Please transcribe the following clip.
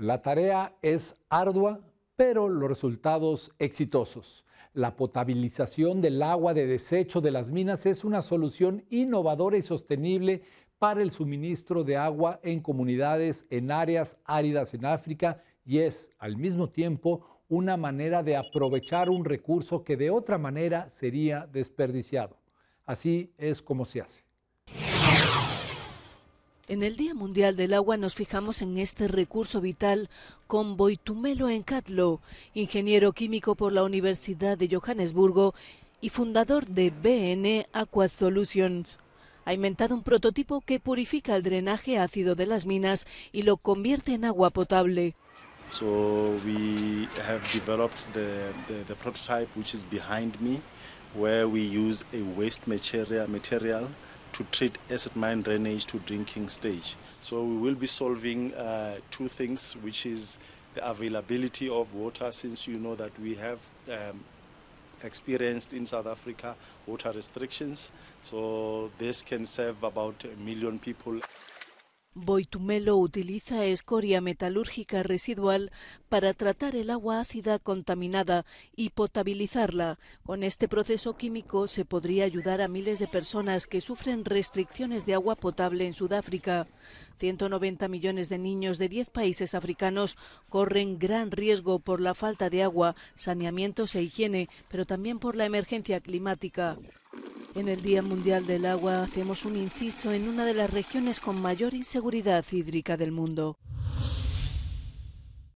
La tarea es ardua, pero los resultados exitosos. La potabilización del agua de desecho de las minas es una solución innovadora y sostenible para el suministro de agua en comunidades en áreas áridas en África y es, al mismo tiempo, una manera de aprovechar un recurso que de otra manera sería desperdiciado. Así es como se hace. En el Día Mundial del Agua nos fijamos en este recurso vital con Boitumelo Encatlo, ingeniero químico por la Universidad de Johannesburgo y fundador de BN Aqua Solutions. Ha inventado un prototipo que purifica el drenaje ácido de las minas y lo convierte en agua potable. So we have developed the, the prototype which is behind me, where we use a waste material to treat acid mine drainage to drinking stage. So we will be solving uh, two things, which is the availability of water, since you know that we have um, experienced in South Africa water restrictions. So this can serve about a million people. Boitumelo utiliza escoria metalúrgica residual para tratar el agua ácida contaminada y potabilizarla. Con este proceso químico se podría ayudar a miles de personas que sufren restricciones de agua potable en Sudáfrica. 190 millones de niños de 10 países africanos corren gran riesgo por la falta de agua, saneamientos e higiene, pero también por la emergencia climática. En el Día Mundial del Agua hacemos un inciso en una de las regiones con mayor inseguridad hídrica del mundo.